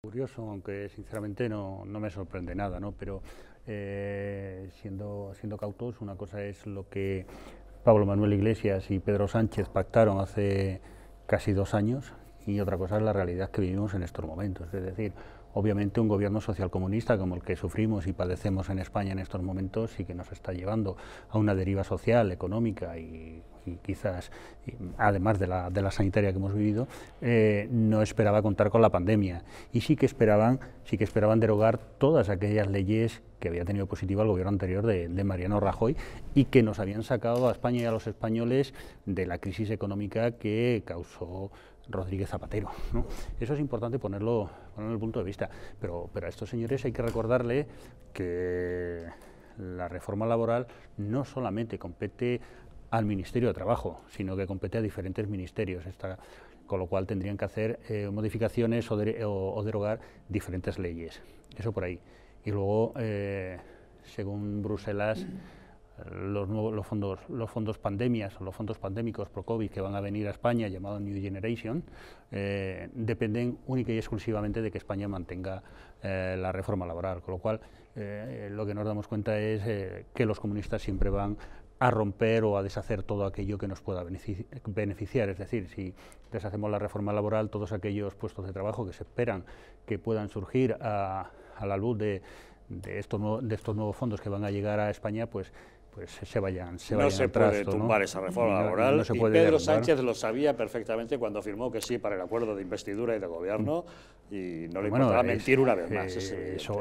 Curioso, aunque sinceramente no, me sorprende nada, ¿no? pero eh, siendo, siendo cautos, una cosa es lo que Pablo Manuel Iglesias y Pedro Sánchez pactaron hace casi dos años y otra cosa es la realidad que vivimos en estos momentos. Es decir, obviamente un gobierno socialcomunista como el que sufrimos y padecemos en España en estos momentos y que nos está llevando a una deriva social, económica y y quizás, además de la, de la sanitaria que hemos vivido, eh, no esperaba contar con la pandemia. Y sí que esperaban, sí que esperaban derogar todas aquellas leyes que había tenido positiva el gobierno anterior de, Mariano Rajoy y que nos habían sacado a España y a los españoles de la crisis económica que causó Rodríguez Zapatero. Eso es importante ponerlo, ponerlo en el punto de vista. Pero, pero a estos señores hay que recordarle que la reforma laboral no solamente compete al Ministerio de Trabajo, sino que compete a diferentes ministerios, con lo cual tendrían que hacer eh, modificaciones o, derogar diferentes leyes. Eso por ahí. Y luego, eh, según Bruselas, los, nuevos, fondos, los fondos pandemias o los fondos pandémicos pro COVID que van a venir a España, llamado New Generation, eh, dependen única y exclusivamente de que España mantenga la reforma laboral. Con lo cual, lo que nos damos cuenta es que los comunistas siempre van a romper o a deshacer todo aquello que nos pueda beneficiar. Es decir, si deshacemos la reforma laboral, todos aquellos puestos de trabajo que se esperan que puedan surgir a, la luz de, de, estos de estos nuevos fondos que van a llegar a España, pues pues se vayan, se no se puede tumbar esa reforma laboral y Pedro Sánchez lo sabía perfectamente cuando afirmó que sí para el acuerdo de investidura y de gobierno y no le importa pues importaba mentir una vez más.